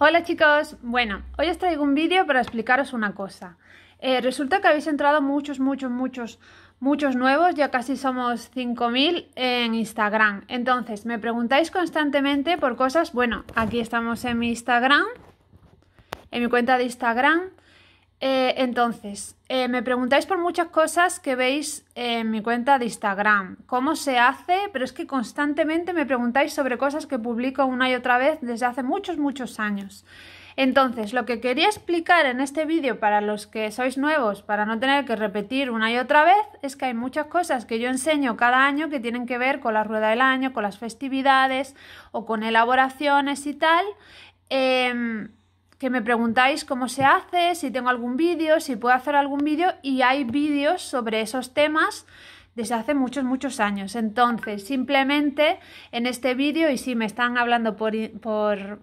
Hola chicos, bueno, hoy os traigo un vídeo para explicaros una cosa. Eh, resulta que habéis entrado muchos, muchos, muchos, muchos nuevos, ya casi somos 5.000 en Instagram. Entonces, me preguntáis constantemente por cosas, bueno, aquí estamos en mi Instagram, en mi cuenta de Instagram. Eh, entonces, eh, me preguntáis por muchas cosas que veis en mi cuenta de Instagram. ¿Cómo se hace? Pero es que constantemente me preguntáis sobre cosas que publico una y otra vez desde hace muchos, muchos años. Entonces, lo que quería explicar en este vídeo para los que sois nuevos, para no tener que repetir una y otra vez, es que hay muchas cosas que yo enseño cada año que tienen que ver con la rueda del año, con las festividades o con elaboraciones y tal. Em, que me preguntáis cómo se hace, si tengo algún vídeo, si puedo hacer algún vídeo y hay vídeos sobre esos temas desde hace muchos, muchos años. Entonces, simplemente en este vídeo, y si me están hablando por,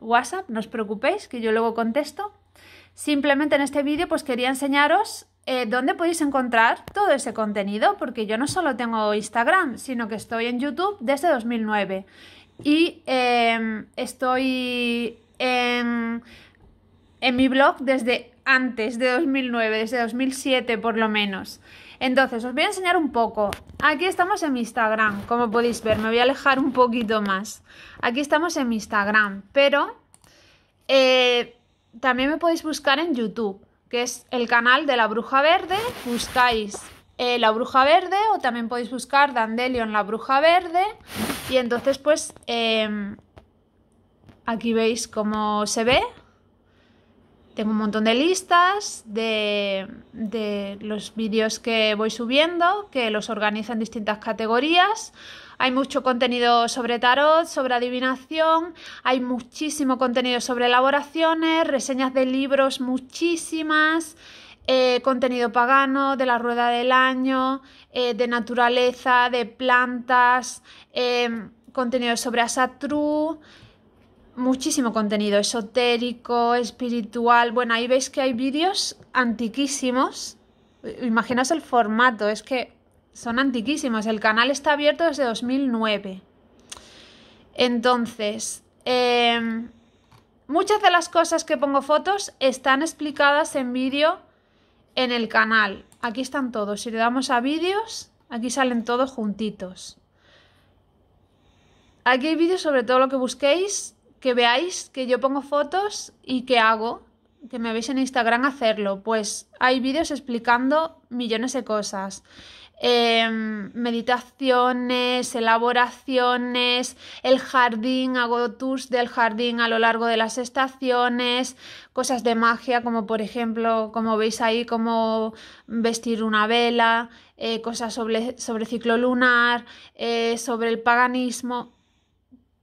WhatsApp, no os preocupéis, que yo luego contesto, simplemente en este vídeo pues quería enseñaros eh, dónde podéis encontrar todo ese contenido, porque yo no solo tengo Instagram, sino que estoy en YouTube desde 2009 y eh, estoy en mi blog desde antes de 2009, desde 2007 por lo menos. Entonces, os voy a enseñar un poco. Aquí estamos en Instagram, como podéis ver, me voy a alejar un poquito más. Aquí estamos en Instagram, pero eh, también me podéis buscar en YouTube, que es el canal de La Bruja Verde. Buscáis eh, La Bruja Verde o también podéis buscar Dandelion La Bruja Verde. Y entonces, pues, em, aquí veis cómo se ve tengo un montón de listas de, los vídeos que voy subiendo, que los organizo en distintas categorías. Hay mucho contenido sobre tarot, sobre adivinación, hay muchísimo contenido sobre elaboraciones, reseñas de libros, muchísimas. Eh, contenido pagano, de la rueda del año, eh, de naturaleza, de plantas, eh, contenido sobre Asatru, muchísimo contenido esotérico, espiritual. Bueno, ahí veis que hay vídeos antiquísimos. Imaginaos el formato, es que son antiquísimos. El canal está abierto desde 2009. Entonces, em, muchas de las cosas que pongo fotos están explicadas en vídeo en el canal. Aquí están todos. Si le damos a vídeos, aquí salen todos juntitos. Aquí hay vídeos sobre todo lo que busquéis que veáis que yo pongo fotos y que hago, que me veis en Instagram hacerlo. Pues hay vídeos explicando millones de cosas. Em, meditaciones, elaboraciones, el jardín, hago tours del jardín a lo largo de las estaciones, cosas de magia, como por ejemplo, como veis ahí, cómo vestir una vela, eh, cosas sobre, sobre ciclo lunar, eh, sobre el paganismo,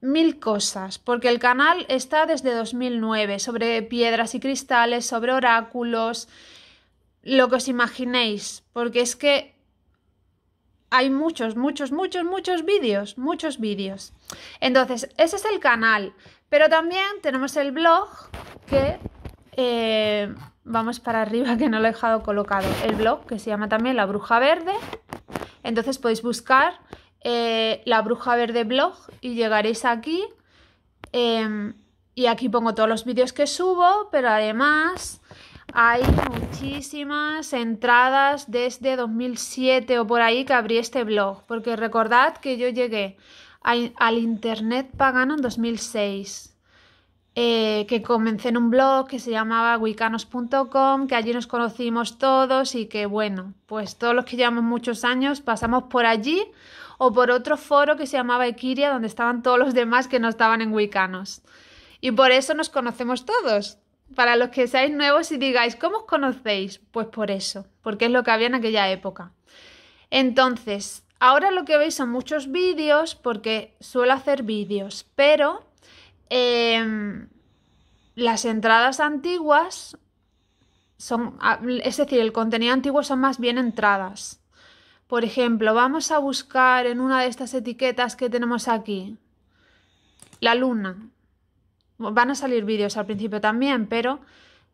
mil cosas, porque el canal está desde 2009, sobre piedras y cristales, sobre oráculos, lo que os imaginéis, porque es que hay muchos, muchos, muchos, muchos vídeos, muchos vídeos. Entonces, ese es el canal, pero también tenemos el blog que... Eh, vamos para arriba que no lo he dejado colocado. El blog que se llama también La Bruja Verde. Entonces podéis buscar eh, la Bruja Verde Blog y llegaréis aquí. Em, y aquí pongo todos los vídeos que subo, pero además hay muchísimas entradas desde 2007 o por ahí que abrí este blog, porque recordad que yo llegué al Internet pagano en 2006. Eh, que comencé en un blog que se llamaba wicanos.com, que allí nos conocimos todos y que bueno, pues todos los que llevamos muchos años pasamos por allí o por otro foro que se llamaba Equiria, donde estaban todos los demás que no estaban en Wicanos. Y por eso nos conocemos todos. Para los que seáis nuevos y digáis, ¿cómo os conocéis? Pues por eso, porque es lo que había en aquella época. Entonces, ahora lo que veis son muchos vídeos, porque suelo hacer vídeos, pero em, las entradas antiguas son, es decir, el contenido antiguo son más bien entradas. Por ejemplo, vamos a buscar en una de estas etiquetas que tenemos aquí la luna. Van a salir vídeos al principio también, pero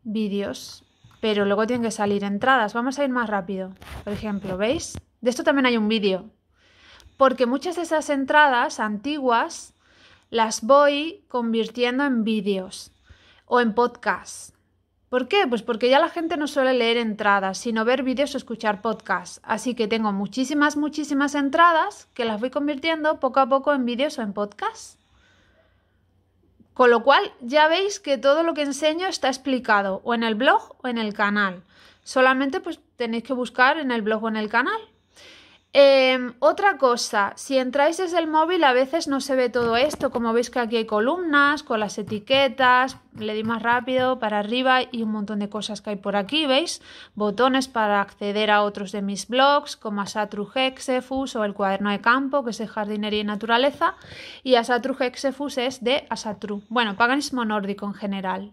vídeos. Pero luego tienen que salir entradas. Vamos a ir más rápido. Por ejemplo, ¿veis? De esto también hay un vídeo. Porque muchas de esas entradas antiguas las voy convirtiendo en vídeos o en podcasts. ¿Por qué? Pues porque ya la gente no suele leer entradas, sino ver vídeos o escuchar podcasts. Así que tengo muchísimas, muchísimas entradas que las voy convirtiendo poco a poco en vídeos o en podcasts. Con lo cual ya veis que todo lo que enseño está explicado o en el blog o en el canal. Solamente pues tenéis que buscar en el blog o en el canal. Em, otra cosa, si entráis desde el móvil a veces no se ve todo esto, como veis que aquí hay columnas con las etiquetas, le di más rápido para arriba y un montón de cosas que hay por aquí, ¿veis? Botones para acceder a otros de mis blogs, como Asatru Hexefus o el cuaderno de campo, que es de jardinería y naturaleza, y Asatru Hexefus es de Asatru, bueno, paganismo nórdico en general.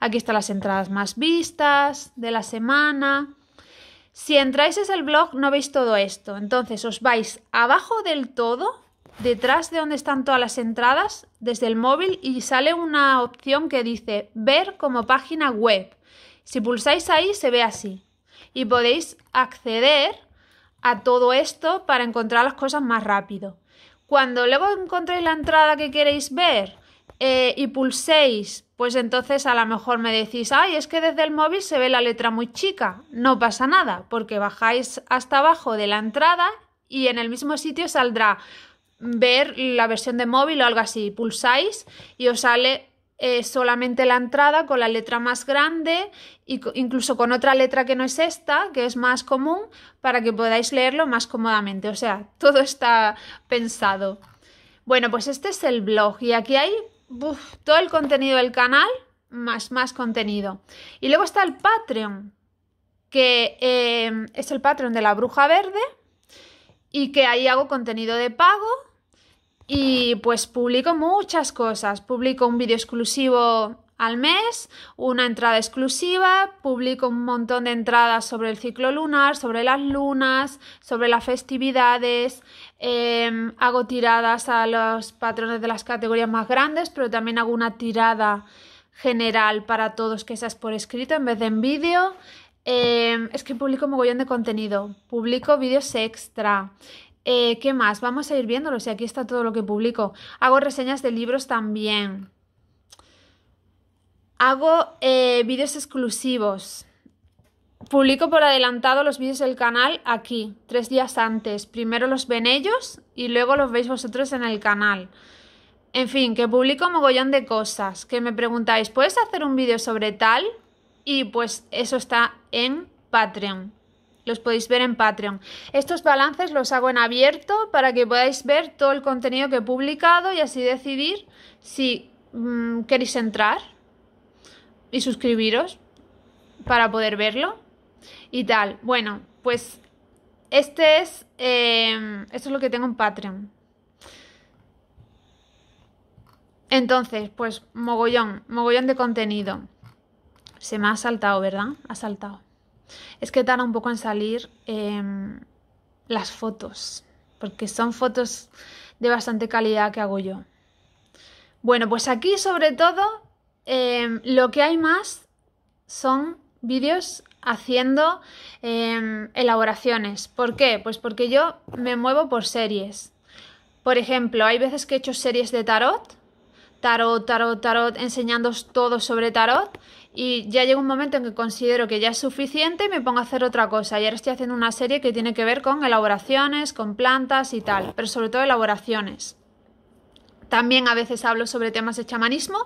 Aquí están las entradas más vistas de la semana, si entráis en el blog no veis todo esto. Entonces os vais abajo del todo, detrás de donde están todas las entradas, desde el móvil y sale una opción que dice ver como página web. Si pulsáis ahí se ve así y podéis acceder a todo esto para encontrar las cosas más rápido. Cuando luego encontréis la entrada que queréis ver, eh, y pulséis, pues entonces a lo mejor me decís, ay, es que desde el móvil se ve la letra muy chica. No pasa nada, porque bajáis hasta abajo de la entrada y en el mismo sitio saldrá ver la versión de móvil o algo así. Pulsáis y os sale eh, solamente la entrada con la letra más grande e incluso con otra letra que no es esta, que es más común, para que podáis leerlo más cómodamente. O sea, todo está pensado. Bueno, pues este es el blog y aquí hay todo el contenido del canal, más, más contenido. Y luego está el Patreon, que em, es el Patreon de la Bruja Verde y que ahí hago contenido de pago y pues publico muchas cosas. Publico un vídeo exclusivo al mes, una entrada exclusiva, publico un montón de entradas sobre el ciclo lunar, sobre las lunas, sobre las festividades, em, hago tiradas a los patrones de las categorías más grandes, pero también hago una tirada general para todos que seas por escrito en vez de en vídeo. Em, es que publico mogollón de contenido, publico vídeos extra, eh, ¿Qué más? Vamos a ir viéndolo. Si aquí está todo lo que publico. Hago reseñas de libros también. Hago eh, vídeos exclusivos. Publico por adelantado los vídeos del canal aquí, tres días antes. Primero los ven ellos y luego los veis vosotros en el canal. En fin, que publico mogollón de cosas, que me preguntáis, ¿puedes hacer un vídeo sobre tal? Y pues eso está en Patreon. Los podéis ver en Patreon. Estos balances los hago en abierto para que podáis ver todo el contenido que he publicado y así decidir si mm, queréis entrar y suscribiros para poder verlo y tal. Bueno, pues este es, em, esto es lo que tengo en Patreon. Entonces, pues mogollón, mogollón de contenido. Se me ha saltado, ¿verdad? Ha saltado. Es que tarda un poco en salir em, las fotos, porque son fotos de bastante calidad que hago yo. Bueno, pues aquí sobre todo Em, lo que hay más son vídeos haciendo em, elaboraciones. ¿Por qué? Pues porque yo me muevo por series. Por ejemplo, hay veces que he hecho series de tarot, tarot, tarot, tarot, enseñando todo sobre tarot y ya llega un momento en que considero que ya es suficiente y me pongo a hacer otra cosa. Y ahora estoy haciendo una serie que tiene que ver con elaboraciones, con plantas y tal, pero sobre todo elaboraciones. También a veces hablo sobre temas de chamanismo.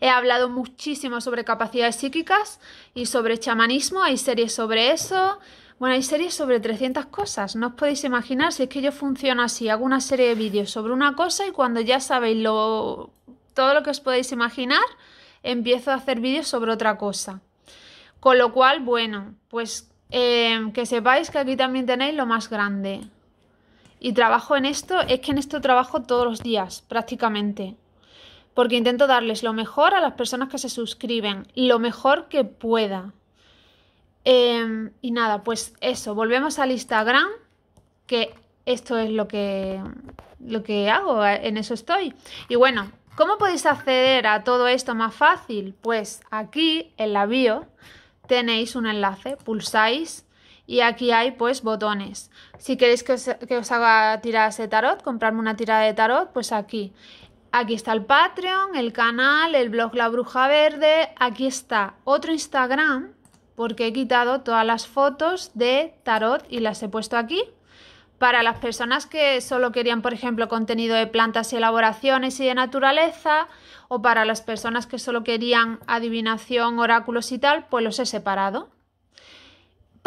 He hablado muchísimo sobre capacidades psíquicas y sobre chamanismo. Hay series sobre eso. Bueno, hay series sobre 300 cosas. No os podéis imaginar si es que yo funciono así. Hago una serie de vídeos sobre una cosa y cuando ya sabéis lo... todo lo que os podéis imaginar, empiezo a hacer vídeos sobre otra cosa. Con lo cual, bueno, pues eh, que sepáis que aquí también tenéis lo más grande. Y trabajo en esto, es que en esto trabajo todos los días, prácticamente. Porque intento darles lo mejor a las personas que se suscriben, lo mejor que pueda. Em, y nada, pues eso, volvemos al Instagram, que esto es lo que, lo que hago, eh, en eso estoy. Y bueno, ¿cómo podéis acceder a todo esto más fácil? Pues aquí en la bio tenéis un enlace, pulsáis y aquí hay pues botones. Si queréis que os, que os haga tiradas de tarot, comprarme una tirada de tarot, pues aquí. Aquí está el Patreon, el canal, el blog La Bruja Verde, aquí está otro Instagram, porque he quitado todas las fotos de tarot y las he puesto aquí. Para las personas que solo querían, por ejemplo, contenido de plantas y elaboraciones y de naturaleza, o para las personas que solo querían adivinación, oráculos y tal, pues los he separado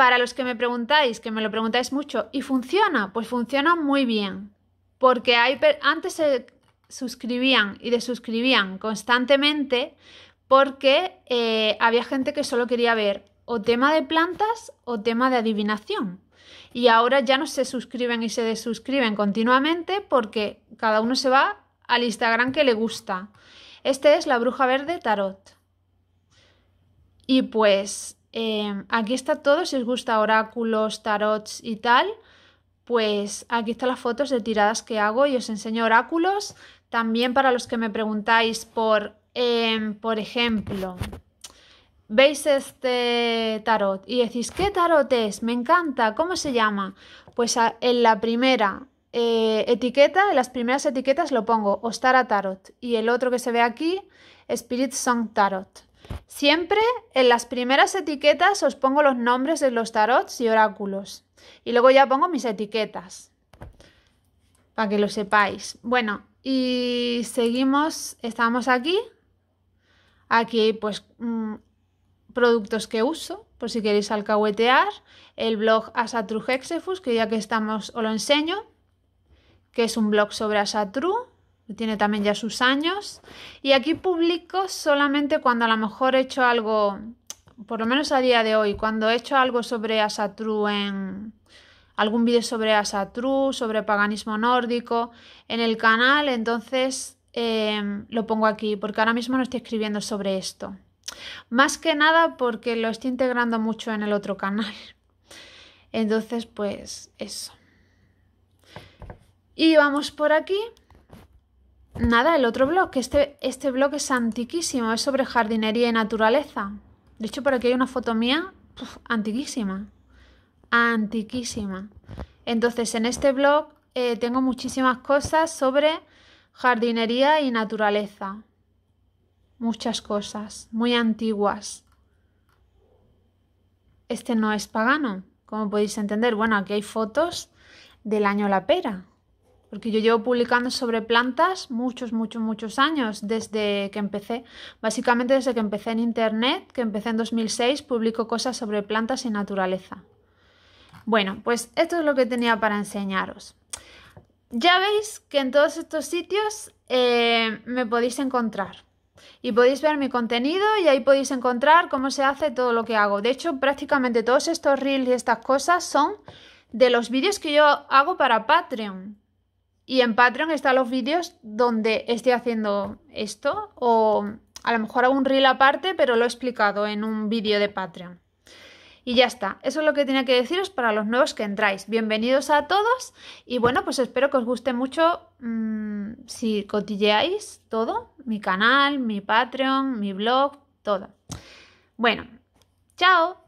para los que me preguntáis, que me lo preguntáis mucho, ¿y funciona? Pues funciona muy bien. Porque antes se suscribían y desuscribían constantemente porque eh, había gente que solo quería ver o tema de plantas o tema de adivinación. Y ahora ya no se suscriben y se desuscriben continuamente porque cada uno se va al Instagram que le gusta. Este es la bruja verde tarot. Y pues Em, aquí está todo, si os gusta oráculos, tarots y tal, pues aquí están las fotos de tiradas que hago y os enseño oráculos. También para los que me preguntáis por, em, por ejemplo, veis este tarot y decís, ¿qué tarot es? Me encanta, ¿cómo se llama? Pues en la primera eh, etiqueta, en las primeras etiquetas lo pongo Ostara Tarot y el otro que se ve aquí, Spirit Song Tarot. Siempre en las primeras etiquetas os pongo los nombres de los tarots y oráculos. Y luego ya pongo mis etiquetas. Para que lo sepáis. Bueno, y seguimos. Estamos aquí. Aquí hay pues mm, productos que uso, por si queréis alcahuetear. El blog Asatru Hexefus, que ya que estamos os lo enseño. Que es un blog sobre Asatru tiene también ya sus años. Y aquí publico solamente cuando a lo mejor he hecho algo, por lo menos a día de hoy, cuando he hecho algo sobre Asatru en algún vídeo sobre Asatru, sobre paganismo nórdico en el canal, entonces em, lo pongo aquí, porque ahora mismo no estoy escribiendo sobre esto. Más que nada porque lo estoy integrando mucho en el otro canal. Entonces, pues eso. Y vamos por aquí nada, el otro blog, que este, este blog es antiquísimo, es sobre jardinería y naturaleza. De hecho, por aquí hay una foto mía antiquísima. Antiquísima. Entonces, en este blog eh, tengo muchísimas cosas sobre jardinería y naturaleza. Muchas cosas, muy antiguas. Este no es pagano, como podéis entender. Bueno, aquí hay fotos del año La Pera porque yo llevo publicando sobre plantas muchos, muchos, muchos años, desde que empecé, básicamente desde que empecé en Internet, que empecé en 2006, publico cosas sobre plantas y naturaleza. Bueno, pues esto es lo que tenía para enseñaros. Ya veis que en todos estos sitios eh, me podéis encontrar y podéis ver mi contenido y ahí podéis encontrar cómo se hace todo lo que hago. De hecho, prácticamente todos estos reels y estas cosas son de los vídeos que yo hago para Patreon. Y en Patreon están los vídeos donde estoy haciendo esto o a lo mejor hago un reel aparte, pero lo he explicado en un vídeo de Patreon. Y ya está, eso es lo que tenía que deciros para los nuevos que entráis. Bienvenidos a todos y bueno, pues espero que os guste mucho mm, si cotilleáis todo, mi canal, mi Patreon, mi blog, todo. Bueno, chao.